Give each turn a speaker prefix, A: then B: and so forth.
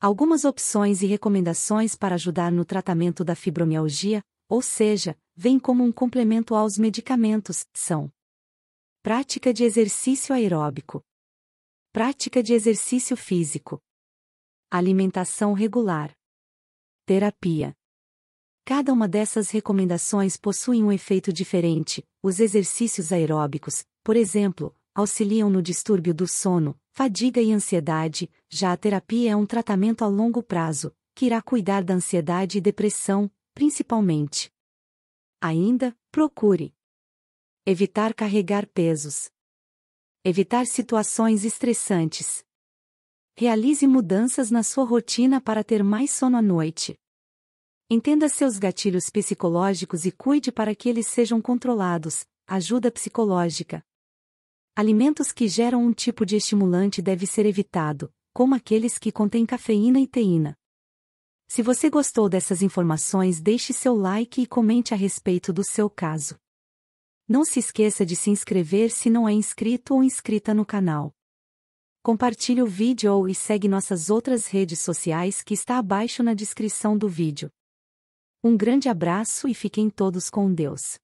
A: Algumas opções e recomendações para ajudar no tratamento da fibromialgia, ou seja, vem como um complemento aos medicamentos, são prática de exercício aeróbico, prática de exercício físico, alimentação regular, terapia. Cada uma dessas recomendações possui um efeito diferente. Os exercícios aeróbicos, por exemplo, auxiliam no distúrbio do sono, fadiga e ansiedade, já a terapia é um tratamento a longo prazo, que irá cuidar da ansiedade e depressão, principalmente. Ainda, procure evitar carregar pesos, evitar situações estressantes. Realize mudanças na sua rotina para ter mais sono à noite. Entenda seus gatilhos psicológicos e cuide para que eles sejam controlados. Ajuda psicológica. Alimentos que geram um tipo de estimulante deve ser evitado, como aqueles que contêm cafeína e teína. Se você gostou dessas informações, deixe seu like e comente a respeito do seu caso. Não se esqueça de se inscrever se não é inscrito ou inscrita no canal. Compartilhe o vídeo e segue nossas outras redes sociais que está abaixo na descrição do vídeo. Um grande abraço e fiquem todos com Deus.